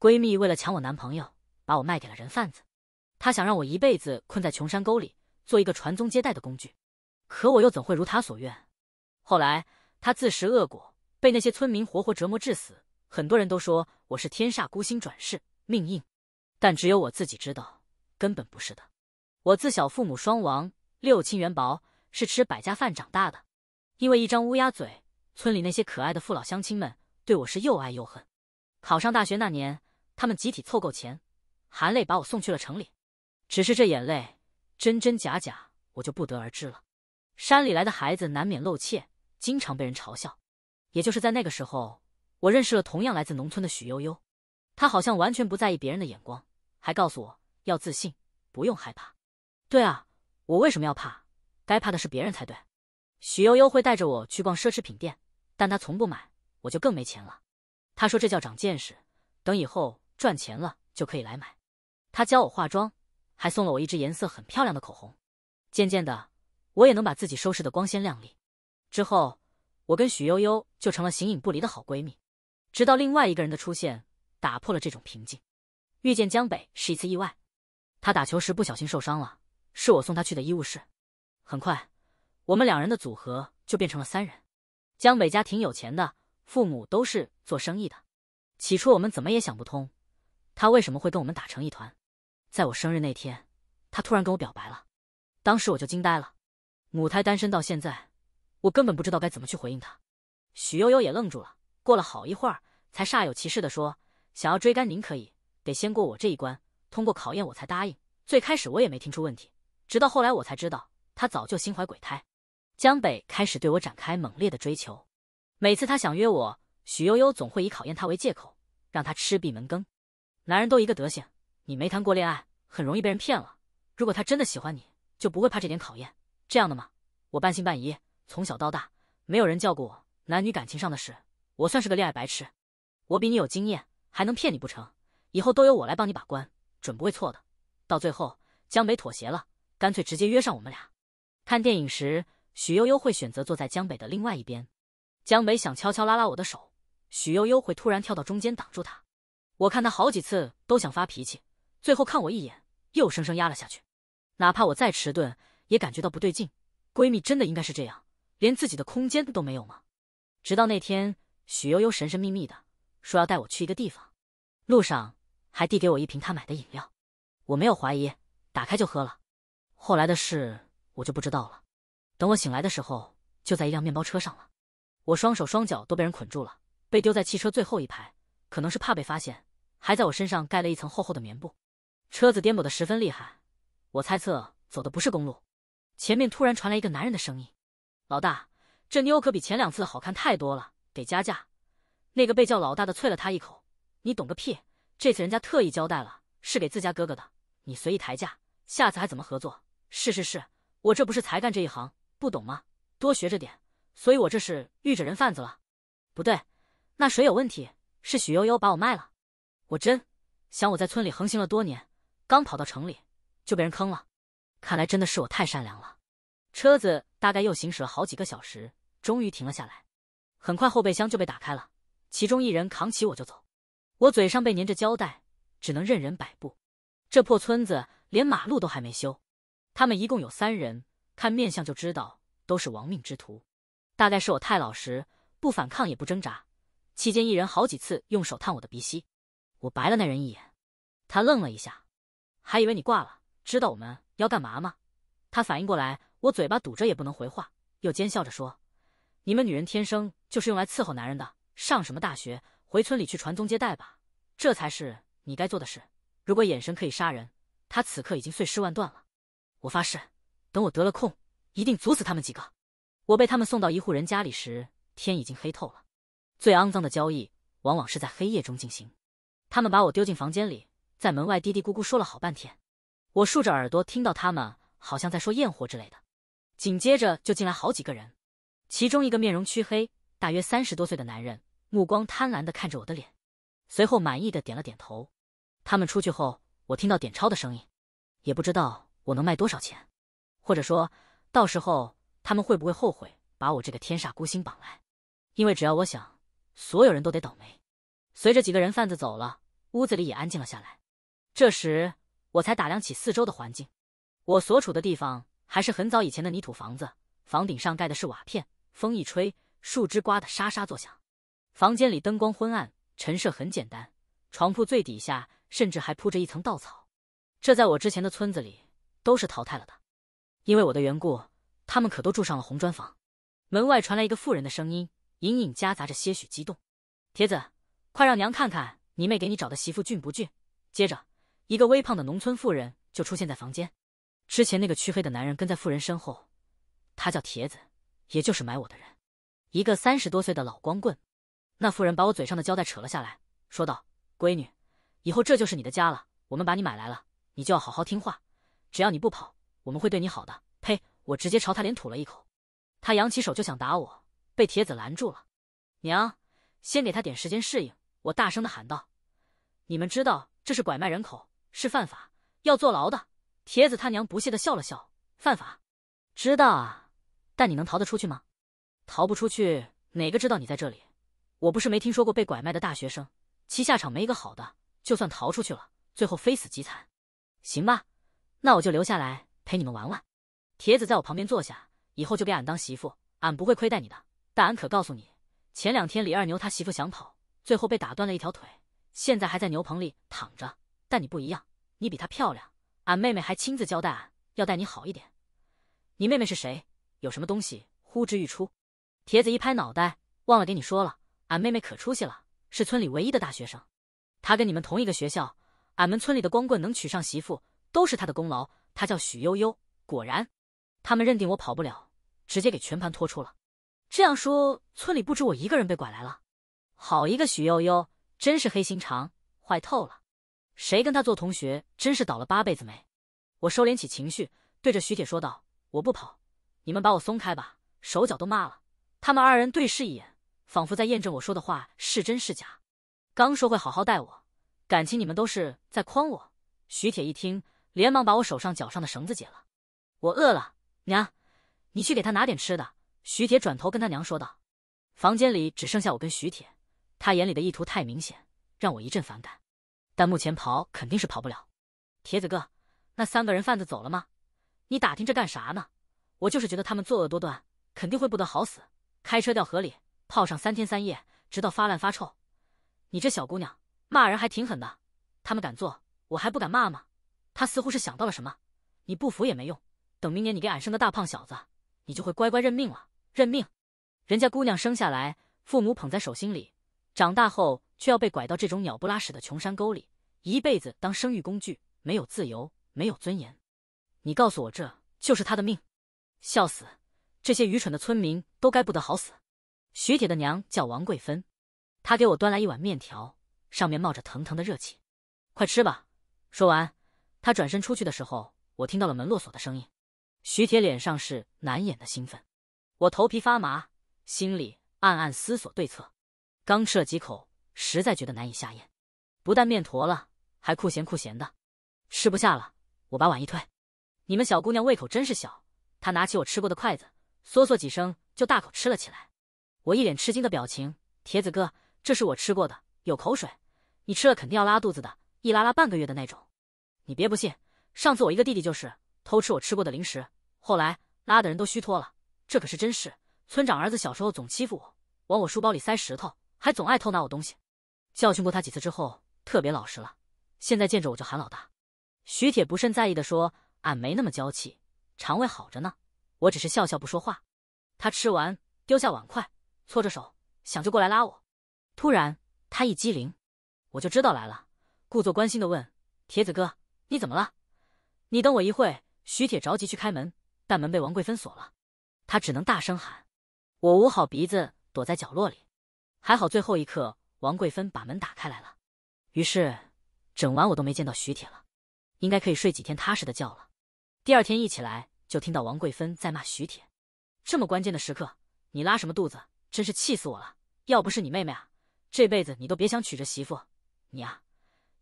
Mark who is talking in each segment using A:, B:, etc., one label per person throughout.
A: 闺蜜为了抢我男朋友，把我卖给了人贩子。她想让我一辈子困在穷山沟里，做一个传宗接代的工具。可我又怎会如她所愿？后来她自食恶果，被那些村民活活折磨致死。很多人都说我是天煞孤星转世，命硬。但只有我自己知道，根本不是的。我自小父母双亡，六亲缘薄，是吃百家饭长大的。因为一张乌鸦嘴，村里那些可爱的父老乡亲们对我是又爱又恨。考上大学那年。他们集体凑够钱，含泪把我送去了城里。只是这眼泪真真假假，我就不得而知了。山里来的孩子难免露怯，经常被人嘲笑。也就是在那个时候，我认识了同样来自农村的许悠悠。她好像完全不在意别人的眼光，还告诉我要自信，不用害怕。对啊，我为什么要怕？该怕的是别人才对。许悠悠会带着我去逛奢侈品店，但她从不买，我就更没钱了。她说这叫长见识，等以后。赚钱了就可以来买，他教我化妆，还送了我一支颜色很漂亮的口红。渐渐的，我也能把自己收拾的光鲜亮丽。之后，我跟许悠悠就成了形影不离的好闺蜜。直到另外一个人的出现，打破了这种平静。遇见江北是一次意外，他打球时不小心受伤了，是我送他去的医务室。很快，我们两人的组合就变成了三人。江北家挺有钱的，父母都是做生意的。起初我们怎么也想不通。他为什么会跟我们打成一团？在我生日那天，他突然跟我表白了，当时我就惊呆了。母胎单身到现在，我根本不知道该怎么去回应他。许悠悠也愣住了，过了好一会儿，才煞有其事的说：“想要追赶您可以，得先过我这一关，通过考验我才答应。”最开始我也没听出问题，直到后来我才知道他早就心怀鬼胎。江北开始对我展开猛烈的追求，每次他想约我，许悠悠总会以考验他为借口，让他吃闭门羹。男人都一个德行，你没谈过恋爱，很容易被人骗了。如果他真的喜欢你，就不会怕这点考验。这样的吗？我半信半疑。从小到大，没有人教过我男女感情上的事，我算是个恋爱白痴。我比你有经验，还能骗你不成？以后都由我来帮你把关，准不会错的。到最后，江北妥协了，干脆直接约上我们俩。看电影时，许悠悠会选择坐在江北的另外一边。江北想悄悄拉拉我的手，许悠悠会突然跳到中间挡住他。我看她好几次都想发脾气，最后看我一眼，又生生压了下去。哪怕我再迟钝，也感觉到不对劲。闺蜜真的应该是这样，连自己的空间都没有吗？直到那天，许悠悠神神秘秘的说要带我去一个地方，路上还递给我一瓶她买的饮料。我没有怀疑，打开就喝了。后来的事我就不知道了。等我醒来的时候，就在一辆面包车上了。我双手双脚都被人捆住了，被丢在汽车最后一排，可能是怕被发现。还在我身上盖了一层厚厚的棉布，车子颠簸的十分厉害，我猜测走的不是公路。前面突然传来一个男人的声音：“老大，这妞可比前两次的好看太多了，得加价。”那个被叫老大的啐了他一口：“你懂个屁！这次人家特意交代了，是给自家哥哥的，你随意抬价，下次还怎么合作？”“是是是，我这不是才干这一行，不懂吗？多学着点。”所以，我这是遇着人贩子了？不对，那水有问题，是许悠悠把我卖了。我真想，我在村里横行了多年，刚跑到城里就被人坑了。看来真的是我太善良了。车子大概又行驶了好几个小时，终于停了下来。很快后备箱就被打开了，其中一人扛起我就走。我嘴上被粘着胶带，只能任人摆布。这破村子连马路都还没修。他们一共有三人，看面相就知道都是亡命之徒。大概是我太老实，不反抗也不挣扎。期间，一人好几次用手探我的鼻息。我白了那人一眼，他愣了一下，还以为你挂了。知道我们要干嘛吗？他反应过来，我嘴巴堵着也不能回话，又奸笑着说：“你们女人天生就是用来伺候男人的，上什么大学？回村里去传宗接代吧，这才是你该做的事。”如果眼神可以杀人，他此刻已经碎尸万段了。我发誓，等我得了空，一定阻死他们几个。我被他们送到一户人家里时，天已经黑透了。最肮脏的交易，往往是在黑夜中进行。他们把我丢进房间里，在门外嘀嘀咕咕说了好半天，我竖着耳朵听到他们好像在说验货之类的。紧接着就进来好几个人，其中一个面容黢黑、大约三十多岁的男人，目光贪婪的看着我的脸，随后满意的点了点头。他们出去后，我听到点钞的声音，也不知道我能卖多少钱，或者说到时候他们会不会后悔把我这个天煞孤星绑来？因为只要我想，所有人都得倒霉。随着几个人贩子走了，屋子里也安静了下来。这时，我才打量起四周的环境。我所处的地方还是很早以前的泥土房子，房顶上盖的是瓦片，风一吹，树枝刮得沙沙作响。房间里灯光昏暗，陈设很简单，床铺最底下甚至还铺着一层稻草。这在我之前的村子里都是淘汰了的，因为我的缘故，他们可都住上了红砖房。门外传来一个妇人的声音，隐隐夹杂着些许激动：“铁子。”快让娘看看你妹给你找的媳妇俊不俊！接着，一个微胖的农村妇人就出现在房间。之前那个黢黑的男人跟在妇人身后，他叫铁子，也就是买我的人，一个三十多岁的老光棍。那妇人把我嘴上的胶带扯了下来，说道：“闺女，以后这就是你的家了。我们把你买来了，你就要好好听话。只要你不跑，我们会对你好的。”呸！我直接朝他脸吐了一口。他扬起手就想打我，被铁子拦住了。娘，先给他点时间适应。我大声的喊道：“你们知道这是拐卖人口是犯法，要坐牢的。”铁子他娘不屑的笑了笑：“犯法？知道啊，但你能逃得出去吗？逃不出去，哪个知道你在这里？我不是没听说过被拐卖的大学生，其下场没一个好的。就算逃出去了，最后非死即残。行吧，那我就留下来陪你们玩玩。”铁子在我旁边坐下，以后就给俺当媳妇，俺不会亏待你的。但俺可告诉你，前两天李二牛他媳妇想跑。最后被打断了一条腿，现在还在牛棚里躺着。但你不一样，你比她漂亮。俺妹妹还亲自交代俺要待你好一点。你妹妹是谁？有什么东西呼之欲出？铁子一拍脑袋，忘了给你说了，俺妹妹可出息了，是村里唯一的大学生。她跟你们同一个学校。俺们村里的光棍能娶上媳妇，都是她的功劳。她叫许悠悠。果然，他们认定我跑不了，直接给全盘托出了。这样说，村里不止我一个人被拐来了。好一个许悠悠，真是黑心肠，坏透了！谁跟他做同学，真是倒了八辈子霉！我收敛起情绪，对着徐铁说道：“我不跑，你们把我松开吧，手脚都麻了。”他们二人对视一眼，仿佛在验证我说的话是真是假。刚说会好好待我，感情你们都是在诓我！徐铁一听，连忙把我手上脚上的绳子解了。我饿了，娘，你去给他拿点吃的。”徐铁转头跟他娘说道。房间里只剩下我跟徐铁。他眼里的意图太明显，让我一阵反感。但目前跑肯定是跑不了。铁子哥，那三个人贩子走了吗？你打听这干啥呢？我就是觉得他们作恶多端，肯定会不得好死。开车掉河里，泡上三天三夜，直到发烂发臭。你这小姑娘骂人还挺狠的。他们敢做，我还不敢骂吗？他似乎是想到了什么。你不服也没用。等明年你给俺生个大胖小子，你就会乖乖认命了。认命。人家姑娘生下来，父母捧在手心里。长大后却要被拐到这种鸟不拉屎的穷山沟里，一辈子当生育工具，没有自由，没有尊严。你告诉我，这就是他的命？笑死！这些愚蠢的村民都该不得好死。徐铁的娘叫王桂芬，她给我端来一碗面条，上面冒着腾腾的热气，快吃吧。说完，他转身出去的时候，我听到了门落锁的声音。徐铁脸上是难掩的兴奋，我头皮发麻，心里暗暗思索对策。刚吃了几口，实在觉得难以下咽，不但面坨了，还酷咸酷咸的，吃不下了。我把碗一推，你们小姑娘胃口真是小。她拿起我吃过的筷子，嗦嗦几声，就大口吃了起来。我一脸吃惊的表情，铁子哥，这是我吃过的，有口水，你吃了肯定要拉肚子的，一拉拉半个月的那种。你别不信，上次我一个弟弟就是偷吃我吃过的零食，后来拉的人都虚脱了，这可是真事。村长儿子小时候总欺负我，往我书包里塞石头。还总爱偷拿我东西，教训过他几次之后，特别老实了。现在见着我就喊老大。徐铁不甚在意的说：“俺没那么娇气，肠胃好着呢。”我只是笑笑不说话。他吃完，丢下碗筷，搓着手，想就过来拉我。突然，他一激灵，我就知道来了，故作关心的问：“铁子哥，你怎么了？”你等我一会徐铁着急去开门，但门被王桂芬锁了，他只能大声喊。我捂好鼻子，躲在角落里。还好最后一刻王桂芬把门打开来了，于是整晚我都没见到徐铁了，应该可以睡几天踏实的觉了。第二天一起来就听到王桂芬在骂徐铁：“这么关键的时刻你拉什么肚子，真是气死我了！要不是你妹妹啊，这辈子你都别想娶着媳妇。你啊，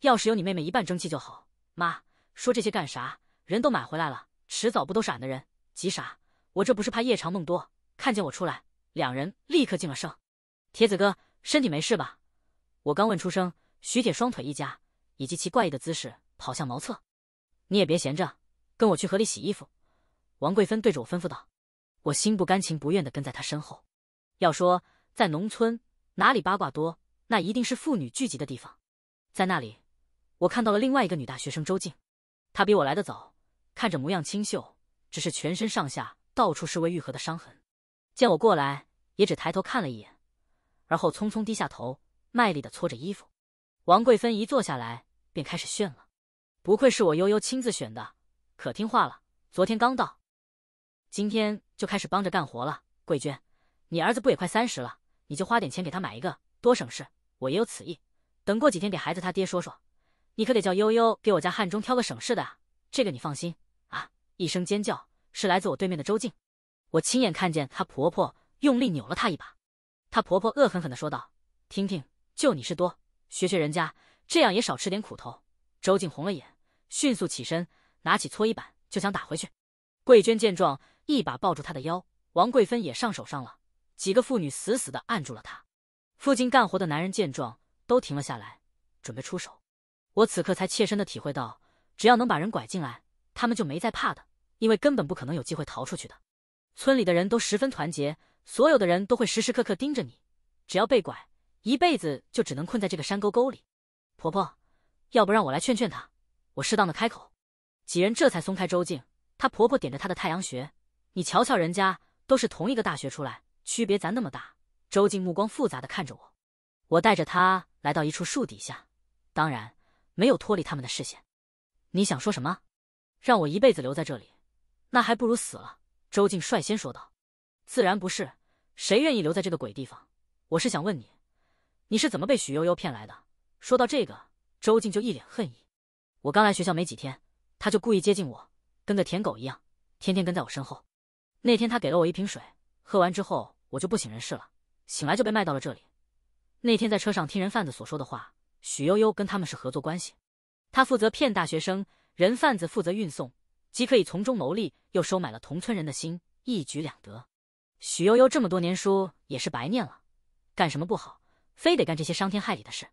A: 要是有你妹妹一半争气就好。”妈说这些干啥？人都买回来了，迟早不都是俺的人？急啥？我这不是怕夜长梦多，看见我出来，两人立刻进了圣。”铁子哥，身体没事吧？我刚问出声，徐铁双腿一夹，以及其怪异的姿势，跑向茅厕。你也别闲着，跟我去河里洗衣服。”王桂芬对着我吩咐道。我心不甘情不愿地跟在她身后。要说在农村哪里八卦多，那一定是妇女聚集的地方。在那里，我看到了另外一个女大学生周静。她比我来得早，看着模样清秀，只是全身上下到处是未愈合的伤痕。见我过来，也只抬头看了一眼。而后匆匆低下头，卖力的搓着衣服。王贵芬一坐下来，便开始炫了。不愧是我悠悠亲自选的，可听话了。昨天刚到，今天就开始帮着干活了。贵娟，你儿子不也快三十了？你就花点钱给他买一个，多省事。我也有此意，等过几天给孩子他爹说说。你可得叫悠悠给我家汉中挑个省事的啊。这个你放心啊。一声尖叫，是来自我对面的周静。我亲眼看见她婆婆用力扭了她一把。她婆婆恶狠狠的说道：“听听，就你是多学学人家，这样也少吃点苦头。”周静红了眼，迅速起身，拿起搓衣板就想打回去。桂娟见状，一把抱住她的腰，王桂芬也上手上了，几个妇女死死的按住了她。附近干活的男人见状，都停了下来，准备出手。我此刻才切身的体会到，只要能把人拐进来，他们就没再怕的，因为根本不可能有机会逃出去的。村里的人都十分团结。所有的人都会时时刻刻盯着你，只要被拐，一辈子就只能困在这个山沟沟里。婆婆，要不让我来劝劝他？我适当的开口，几人这才松开周静。她婆婆点着她的太阳穴，你瞧瞧人家，都是同一个大学出来，区别咱那么大。周静目光复杂的看着我，我带着她来到一处树底下，当然没有脱离他们的视线。你想说什么？让我一辈子留在这里，那还不如死了。周静率先说道。自然不是，谁愿意留在这个鬼地方？我是想问你，你是怎么被许悠悠骗来的？说到这个，周静就一脸恨意。我刚来学校没几天，他就故意接近我，跟个舔狗一样，天天跟在我身后。那天他给了我一瓶水，喝完之后我就不省人事了，醒来就被卖到了这里。那天在车上听人贩子所说的话，许悠悠跟他们是合作关系，他负责骗大学生，人贩子负责运送，既可以从中牟利，又收买了同村人的心，一举两得。许悠悠这么多年书也是白念了，干什么不好，非得干这些伤天害理的事。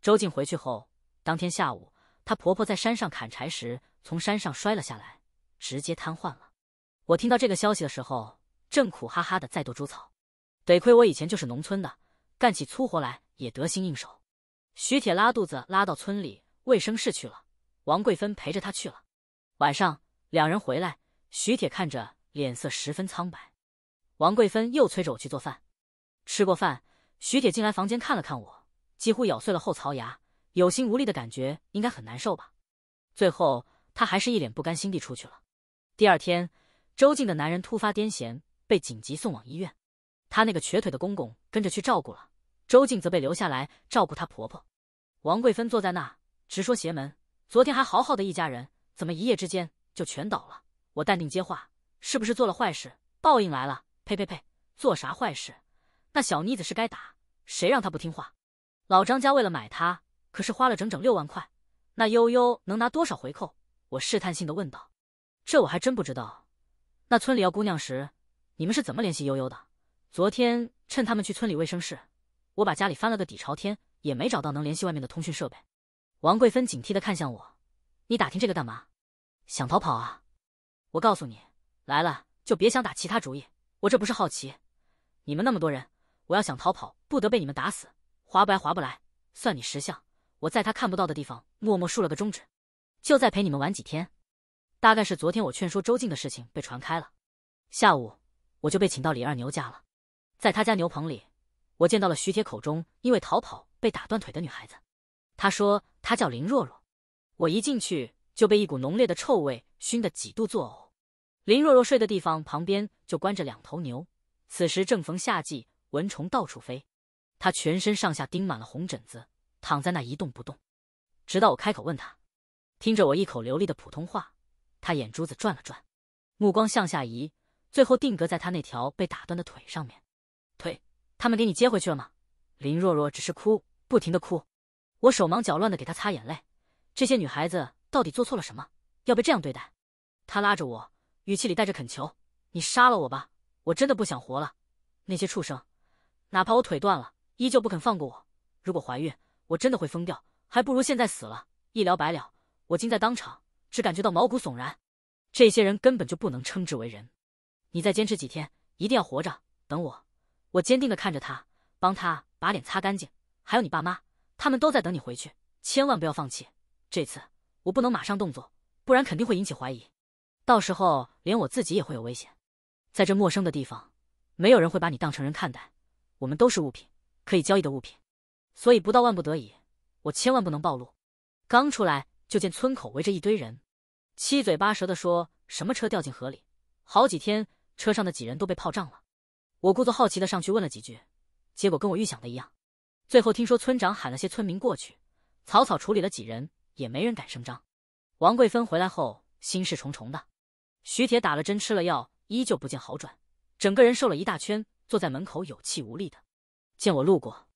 A: 周静回去后，当天下午，她婆婆在山上砍柴时从山上摔了下来，直接瘫痪了。我听到这个消息的时候，正苦哈哈的在剁猪草，得亏我以前就是农村的，干起粗活来也得心应手。徐铁拉肚子拉到村里卫生室去了，王桂芬陪着他去了。晚上两人回来，徐铁看着脸色十分苍白。王桂芬又催着我去做饭，吃过饭，徐铁进来房间看了看我，几乎咬碎了后槽牙，有心无力的感觉，应该很难受吧？最后，他还是一脸不甘心地出去了。第二天，周静的男人突发癫痫，被紧急送往医院，他那个瘸腿的公公跟着去照顾了，周静则被留下来照顾她婆婆。王桂芬坐在那，直说邪门，昨天还好好的一家人，怎么一夜之间就全倒了？我淡定接话，是不是做了坏事，报应来了？呸呸呸！做啥坏事？那小妮子是该打，谁让她不听话。老张家为了买她，可是花了整整六万块。那悠悠能拿多少回扣？我试探性的问道。这我还真不知道。那村里要姑娘时，你们是怎么联系悠悠的？昨天趁他们去村里卫生室，我把家里翻了个底朝天，也没找到能联系外面的通讯设备。王桂芬警惕的看向我，你打听这个干嘛？想逃跑啊？我告诉你，来了就别想打其他主意。我这不是好奇，你们那么多人，我要想逃跑，不得被你们打死，划不来，划不来。算你识相，我在他看不到的地方默默竖了个中指，就再陪你们玩几天。大概是昨天我劝说周静的事情被传开了，下午我就被请到李二牛家了，在他家牛棚里，我见到了徐铁口中因为逃跑被打断腿的女孩子，她说她叫林若若。我一进去就被一股浓烈的臭味熏得几度作呕。林若若睡的地方旁边就关着两头牛，此时正逢夏季，蚊虫到处飞。她全身上下叮满了红疹子，躺在那一动不动。直到我开口问她，听着我一口流利的普通话，她眼珠子转了转，目光向下移，最后定格在她那条被打断的腿上面。腿，他们给你接回去了吗？林若若只是哭，不停的哭。我手忙脚乱的给她擦眼泪。这些女孩子到底做错了什么，要被这样对待？她拉着我。语气里带着恳求：“你杀了我吧，我真的不想活了。那些畜生，哪怕我腿断了，依旧不肯放过我。如果怀孕，我真的会疯掉，还不如现在死了，一了百了。”我惊在当场，只感觉到毛骨悚然。这些人根本就不能称之为人。你再坚持几天，一定要活着，等我。我坚定的看着他，帮他把脸擦干净。还有你爸妈，他们都在等你回去，千万不要放弃。这次我不能马上动作，不然肯定会引起怀疑。到时候连我自己也会有危险，在这陌生的地方，没有人会把你当成人看待，我们都是物品，可以交易的物品，所以不到万不得已，我千万不能暴露。刚出来就见村口围着一堆人，七嘴八舌的说什么车掉进河里，好几天车上的几人都被泡胀了。我故作好奇的上去问了几句，结果跟我预想的一样。最后听说村长喊了些村民过去，草草处理了几人，也没人敢声张。王桂芬回来后，心事重重的。徐铁打了针，吃了药，依旧不见好转，整个人瘦了一大圈，坐在门口有气无力的。见我路过，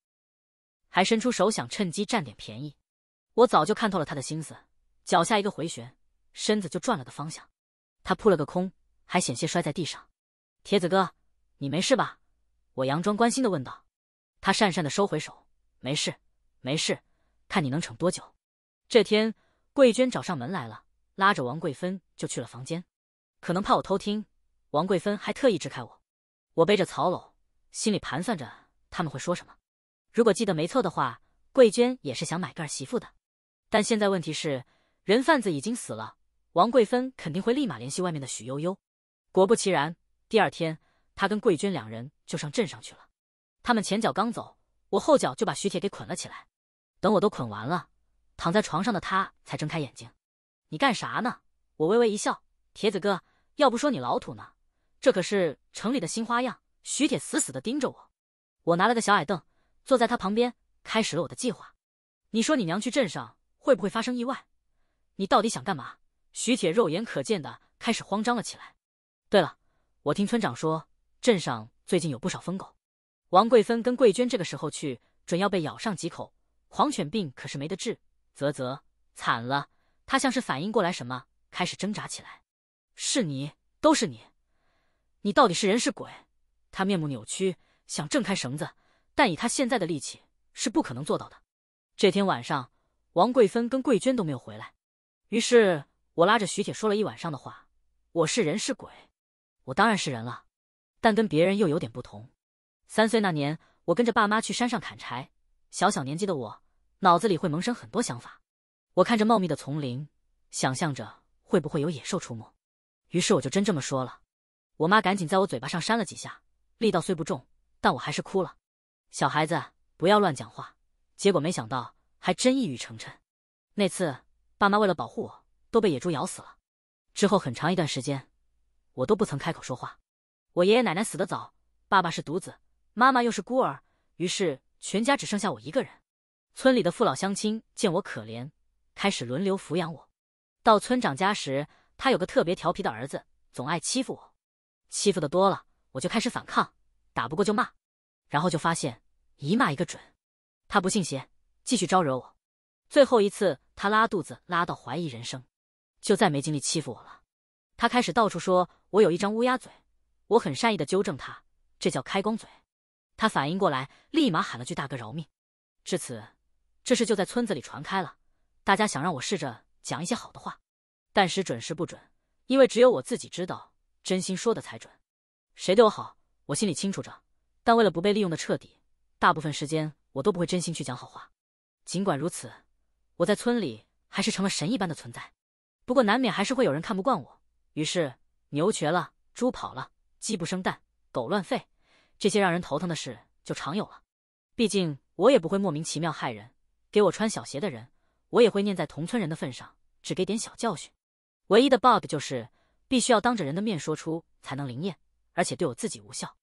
A: 还伸出手想趁机占点便宜。我早就看透了他的心思，脚下一个回旋，身子就转了个方向，他扑了个空，还险些摔在地上。铁子哥，你没事吧？我佯装关心的问道。他讪讪的收回手，没事，没事，看你能逞多久。这天，桂娟找上门来了，拉着王桂芬就去了房间。可能怕我偷听，王桂芬还特意支开我。我背着草篓，心里盘算着他们会说什么。如果记得没错的话，桂娟也是想买个儿媳妇的。但现在问题是，人贩子已经死了，王桂芬肯定会立马联系外面的许悠悠。果不其然，第二天他跟桂娟两人就上镇上去了。他们前脚刚走，我后脚就把徐铁给捆了起来。等我都捆完了，躺在床上的他才睁开眼睛。你干啥呢？我微微一笑，铁子哥。要不说你老土呢，这可是城里的新花样。徐铁死死的盯着我，我拿了个小矮凳，坐在他旁边，开始了我的计划。你说你娘去镇上会不会发生意外？你到底想干嘛？徐铁肉眼可见的开始慌张了起来。对了，我听村长说，镇上最近有不少疯狗。王桂芬跟桂娟这个时候去，准要被咬上几口。狂犬病可是没得治。啧啧，惨了！他像是反应过来什么，开始挣扎起来。是你。都是你！你到底是人是鬼？他面目扭曲，想挣开绳子，但以他现在的力气是不可能做到的。这天晚上，王桂芬跟桂娟都没有回来，于是我拉着徐铁说了一晚上的话。我是人是鬼？我当然是人了，但跟别人又有点不同。三岁那年，我跟着爸妈去山上砍柴，小小年纪的我脑子里会萌生很多想法。我看着茂密的丛林，想象着会不会有野兽出没。于是我就真这么说了，我妈赶紧在我嘴巴上扇了几下，力道虽不重，但我还是哭了。小孩子不要乱讲话。结果没想到，还真一语成谶。那次，爸妈为了保护我，都被野猪咬死了。之后很长一段时间，我都不曾开口说话。我爷爷奶奶死的早，爸爸是独子，妈妈又是孤儿，于是全家只剩下我一个人。村里的父老乡亲见我可怜，开始轮流抚养我。到村长家时。他有个特别调皮的儿子，总爱欺负我，欺负的多了，我就开始反抗，打不过就骂，然后就发现一骂一个准。他不信邪，继续招惹我。最后一次他拉肚子拉到怀疑人生，就再没精力欺负我了。他开始到处说我有一张乌鸦嘴，我很善意的纠正他，这叫开光嘴。他反应过来，立马喊了句大哥饶命。至此，这事就在村子里传开了，大家想让我试着讲一些好的话。暂时准时不准，因为只有我自己知道，真心说的才准。谁对我好，我心里清楚着。但为了不被利用的彻底，大部分时间我都不会真心去讲好话。尽管如此，我在村里还是成了神一般的存在。不过难免还是会有人看不惯我，于是牛瘸了，猪跑了，鸡不生蛋，狗乱吠，这些让人头疼的事就常有了。毕竟我也不会莫名其妙害人，给我穿小鞋的人，我也会念在同村人的份上，只给点小教训。唯一的 bug 就是必须要当着人的面说出才能灵验，而且对我自己无效。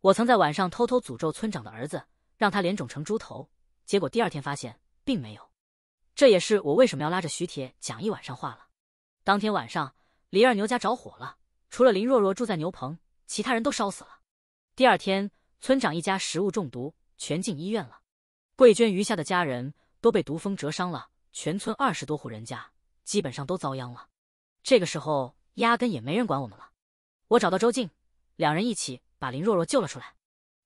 A: 我曾在晚上偷偷诅咒村长的儿子，让他脸肿成猪头，结果第二天发现并没有。这也是我为什么要拉着徐铁讲一晚上话了。当天晚上，李二牛家着火了，除了林若若住在牛棚，其他人都烧死了。第二天，村长一家食物中毒，全进医院了。桂娟余下的家人都被毒蜂蛰伤了，全村二十多户人家基本上都遭殃了。这个时候压根也没人管我们了，我找到周静，两人一起把林若若救了出来。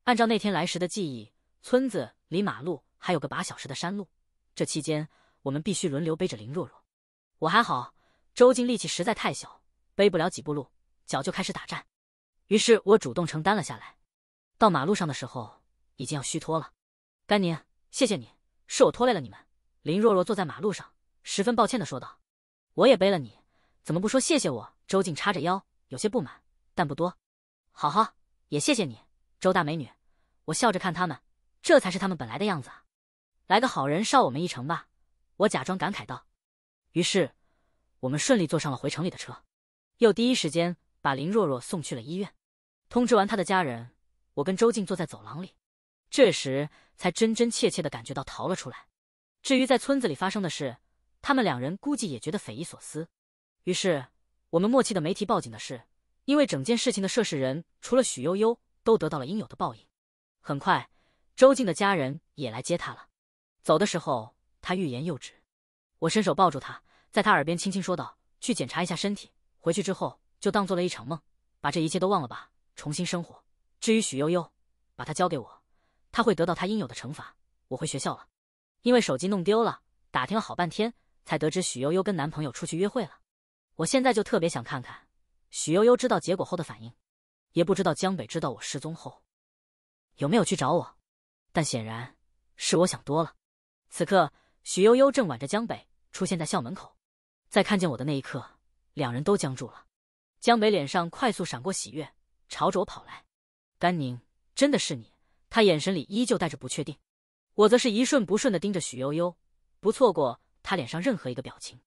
A: 按照那天来时的记忆，村子离马路还有个把小时的山路，这期间我们必须轮流背着林若若。我还好，周静力气实在太小，背不了几步路，脚就开始打颤，于是我主动承担了下来。到马路上的时候已经要虚脱了，甘宁，谢谢你，是我拖累了你们。林若若坐在马路上，十分抱歉的说道：“我也背了你。”怎么不说谢谢我？周静叉着腰，有些不满，但不多。好好，也谢谢你，周大美女。我笑着看他们，这才是他们本来的样子啊！来个好人，捎我们一程吧。我假装感慨道。于是，我们顺利坐上了回城里的车，又第一时间把林若若送去了医院，通知完她的家人，我跟周静坐在走廊里，这时才真真切切的感觉到逃了出来。至于在村子里发生的事，他们两人估计也觉得匪夷所思。于是，我们默契的没提报警的事，因为整件事情的涉事人除了许悠悠，都得到了应有的报应。很快，周静的家人也来接他了。走的时候，他欲言又止。我伸手抱住他，在他耳边轻轻说道：“去检查一下身体，回去之后就当做了一场梦，把这一切都忘了吧，重新生活。至于许悠悠，把她交给我，她会得到她应有的惩罚。”我回学校了，因为手机弄丢了，打听了好半天，才得知许悠悠跟男朋友出去约会了。我现在就特别想看看许悠悠知道结果后的反应，也不知道江北知道我失踪后有没有去找我，但显然是我想多了。此刻，许悠悠正挽着江北出现在校门口，在看见我的那一刻，两人都僵住了。江北脸上快速闪过喜悦，朝着我跑来。甘宁，真的是你！他眼神里依旧带着不确定，我则是一瞬不瞬的盯着许悠悠，不错过他脸上任何一个表情。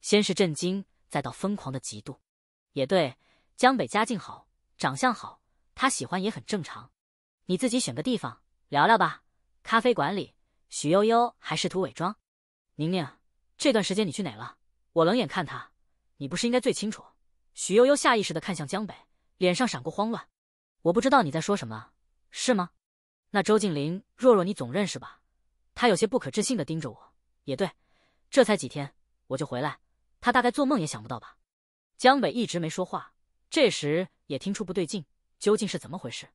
A: 先是震惊。再到疯狂的嫉妒，也对，江北家境好，长相好，他喜欢也很正常。你自己选个地方聊聊吧。咖啡馆里，许悠悠还试图伪装。宁宁，这段时间你去哪了？我冷眼看他，你不是应该最清楚。许悠悠下意识的看向江北，脸上闪过慌乱。我不知道你在说什么，是吗？那周静林、若若，你总认识吧？他有些不可置信的盯着我。也对，这才几天，我就回来。他大概做梦也想不到吧。江北一直没说话，这时也听出不对劲，究竟是怎么回事？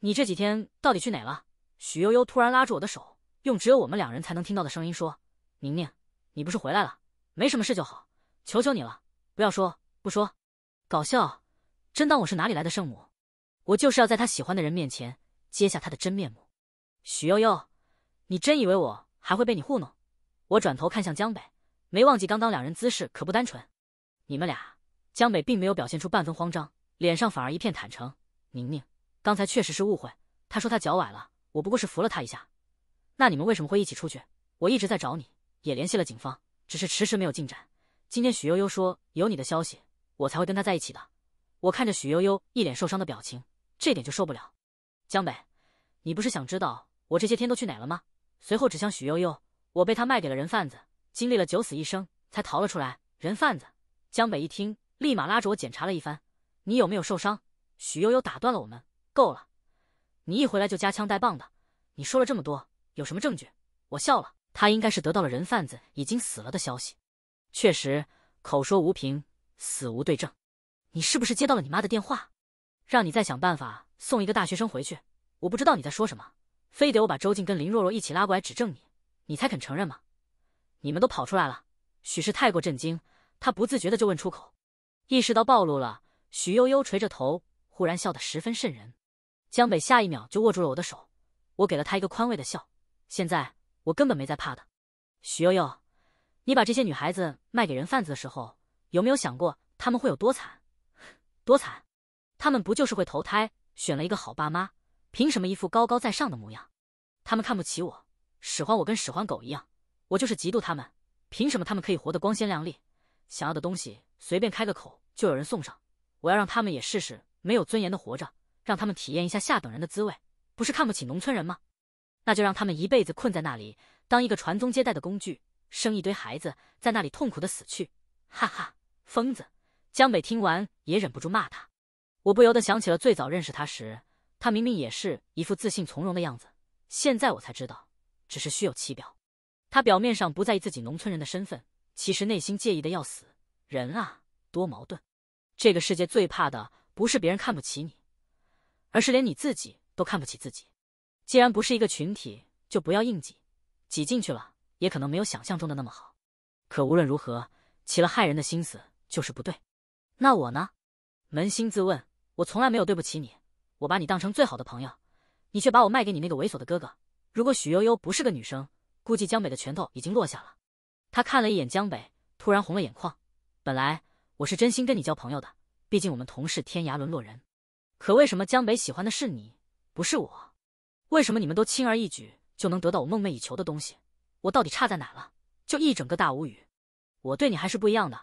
A: 你这几天到底去哪了？许悠悠突然拉住我的手，用只有我们两人才能听到的声音说：“宁宁，你不是回来了？没什么事就好，求求你了，不要说，不说。”搞笑，真当我是哪里来的圣母？我就是要在他喜欢的人面前揭下他的真面目。许悠悠，你真以为我还会被你糊弄？我转头看向江北。没忘记，刚刚两人姿势可不单纯。你们俩，江北并没有表现出半分慌张，脸上反而一片坦诚。宁宁，刚才确实是误会。他说他脚崴了，我不过是扶了他一下。那你们为什么会一起出去？我一直在找你，也联系了警方，只是迟迟没有进展。今天许悠悠说有你的消息，我才会跟他在一起的。我看着许悠悠一脸受伤的表情，这点就受不了。江北，你不是想知道我这些天都去哪了吗？随后指向许悠悠，我被他卖给了人贩子。经历了九死一生才逃了出来，人贩子。江北一听，立马拉着我检查了一番，你有没有受伤？许悠悠打断了我们，够了，你一回来就夹枪带棒的，你说了这么多，有什么证据？我笑了，他应该是得到了人贩子已经死了的消息。确实，口说无凭，死无对证。你是不是接到了你妈的电话，让你再想办法送一个大学生回去？我不知道你在说什么，非得我把周静跟林若若一起拉过来指证你，你才肯承认吗？你们都跑出来了，许是太过震惊，他不自觉的就问出口。意识到暴露了，许悠悠垂着头，忽然笑得十分瘆人。江北下一秒就握住了我的手，我给了他一个宽慰的笑。现在我根本没在怕的。许悠悠，你把这些女孩子卖给人贩子的时候，有没有想过他们会有多惨？多惨？他们不就是会投胎，选了一个好爸妈，凭什么一副高高在上的模样？他们看不起我，使唤我跟使唤狗一样。我就是嫉妒他们，凭什么他们可以活得光鲜亮丽，想要的东西随便开个口就有人送上？我要让他们也试试没有尊严的活着，让他们体验一下下等人的滋味。不是看不起农村人吗？那就让他们一辈子困在那里，当一个传宗接代的工具，生一堆孩子，在那里痛苦的死去。哈哈，疯子！江北听完也忍不住骂他。我不由得想起了最早认识他时，他明明也是一副自信从容的样子，现在我才知道，只是虚有其表。他表面上不在意自己农村人的身份，其实内心介意的要死。人啊，多矛盾！这个世界最怕的不是别人看不起你，而是连你自己都看不起自己。既然不是一个群体，就不要硬挤，挤进去了也可能没有想象中的那么好。可无论如何，起了害人的心思就是不对。那我呢？扪心自问，我从来没有对不起你，我把你当成最好的朋友，你却把我卖给你那个猥琐的哥哥。如果许悠悠不是个女生，估计江北的拳头已经落下了，他看了一眼江北，突然红了眼眶。本来我是真心跟你交朋友的，毕竟我们同是天涯沦落人。可为什么江北喜欢的是你，不是我？为什么你们都轻而易举就能得到我梦寐以求的东西？我到底差在哪了？就一整个大无语！我对你还是不一样的，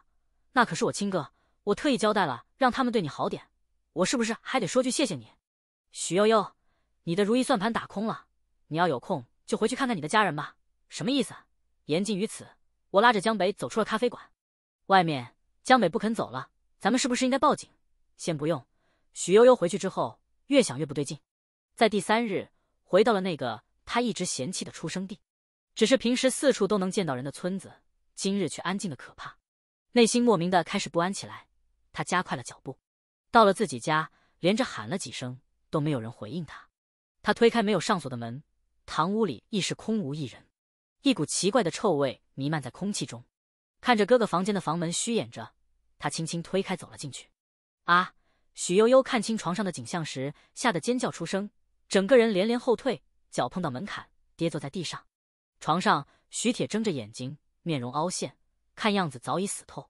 A: 那可是我亲哥，我特意交代了让他们对你好点，我是不是还得说句谢谢你？许悠悠，你的如意算盘打空了，你要有空就回去看看你的家人吧。什么意思？言尽于此。我拉着江北走出了咖啡馆，外面江北不肯走了。咱们是不是应该报警？先不用。许悠悠回去之后，越想越不对劲，在第三日回到了那个他一直嫌弃的出生地，只是平时四处都能见到人的村子，今日却安静的可怕，内心莫名的开始不安起来。他加快了脚步，到了自己家，连着喊了几声都没有人回应他。他推开没有上锁的门，堂屋里亦是空无一人。一股奇怪的臭味弥漫在空气中，看着哥哥房间的房门虚掩着，他轻轻推开走了进去。啊！许悠悠看清床上的景象时，吓得尖叫出声，整个人连连后退，脚碰到门槛，跌坐在地上。床上，许铁睁着眼睛，面容凹陷，看样子早已死透。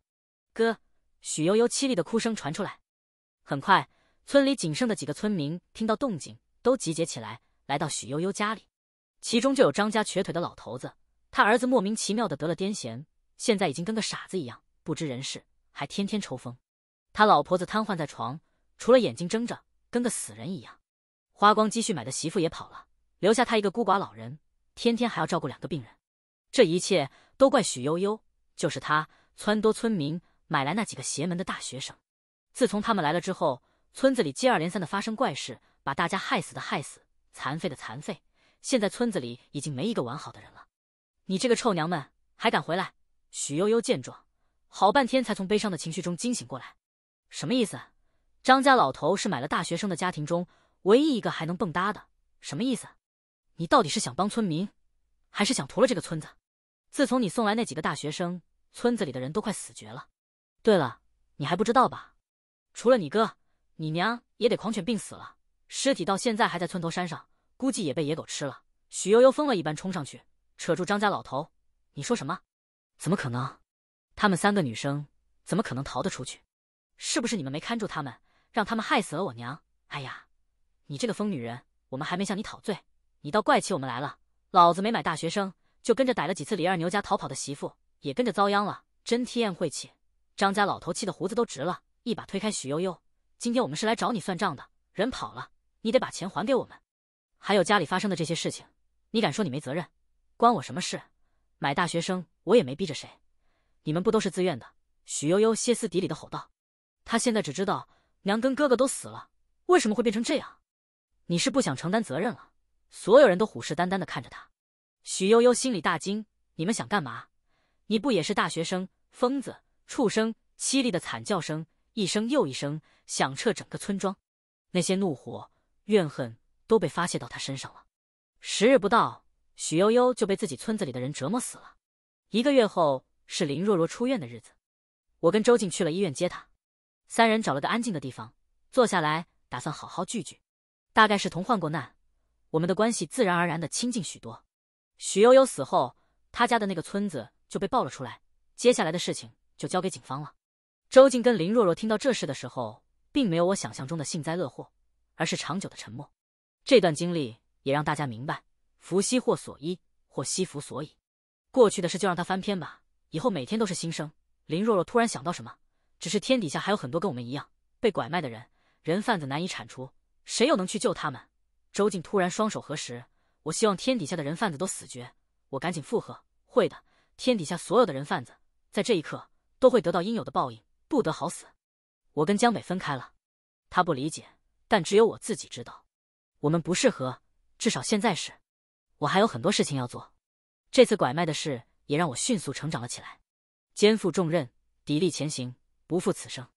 A: 哥！许悠悠凄厉的哭声传出来。很快，村里仅剩的几个村民听到动静，都集结起来，来到许悠悠家里，其中就有张家瘸腿的老头子。他儿子莫名其妙的得了癫痫，现在已经跟个傻子一样，不知人事，还天天抽风。他老婆子瘫痪在床，除了眼睛睁着，跟个死人一样。花光积蓄买的媳妇也跑了，留下他一个孤寡老人，天天还要照顾两个病人。这一切都怪许悠悠，就是他撺掇村民买来那几个邪门的大学生。自从他们来了之后，村子里接二连三的发生怪事，把大家害死的害死，残废的残废。现在村子里已经没一个完好的人了。你这个臭娘们，还敢回来！许悠悠见状，好半天才从悲伤的情绪中惊醒过来。什么意思？张家老头是买了大学生的家庭中唯一一个还能蹦跶的，什么意思？你到底是想帮村民，还是想屠了这个村子？自从你送来那几个大学生，村子里的人都快死绝了。对了，你还不知道吧？除了你哥，你娘也得狂犬病死了，尸体到现在还在村头山上，估计也被野狗吃了。许悠悠疯了一般冲上去。扯住张家老头，你说什么？怎么可能？他们三个女生怎么可能逃得出去？是不是你们没看住他们，让他们害死了我娘？哎呀，你这个疯女人，我们还没向你讨罪，你倒怪起我们来了。老子没买大学生，就跟着逮了几次李二牛家逃跑的媳妇，也跟着遭殃了，真天怨晦气。张家老头气得胡子都直了，一把推开许悠悠。今天我们是来找你算账的，人跑了，你得把钱还给我们。还有家里发生的这些事情，你敢说你没责任？关我什么事？买大学生，我也没逼着谁。你们不都是自愿的？许悠悠歇斯底里的吼道。他现在只知道娘跟哥哥都死了，为什么会变成这样？你是不想承担责任了？所有人都虎视眈眈的看着他。许悠悠心里大惊：你们想干嘛？你不也是大学生？疯子？畜生？凄厉的惨叫声，一声又一声，响彻整个村庄。那些怒火、怨恨都被发泄到他身上了。十日不到。许悠悠就被自己村子里的人折磨死了。一个月后是林若若出院的日子，我跟周静去了医院接她。三人找了个安静的地方坐下来，打算好好聚聚。大概是同患过难，我们的关系自然而然的亲近许多。许悠悠死后，他家的那个村子就被爆了出来，接下来的事情就交给警方了。周静跟林若若听到这事的时候，并没有我想象中的幸灾乐祸，而是长久的沉默。这段经历也让大家明白。福兮祸所依，祸兮福所以。过去的事就让它翻篇吧，以后每天都是新生。林若若突然想到什么，只是天底下还有很多跟我们一样被拐卖的人，人贩子难以铲除，谁又能去救他们？周静突然双手合十，我希望天底下的人贩子都死绝。我赶紧附和，会的，天底下所有的人贩子在这一刻都会得到应有的报应，不得好死。我跟江北分开了，他不理解，但只有我自己知道，我们不适合，至少现在是。我还有很多事情要做，这次拐卖的事也让我迅速成长了起来，肩负重任，砥砺前行，不负此生。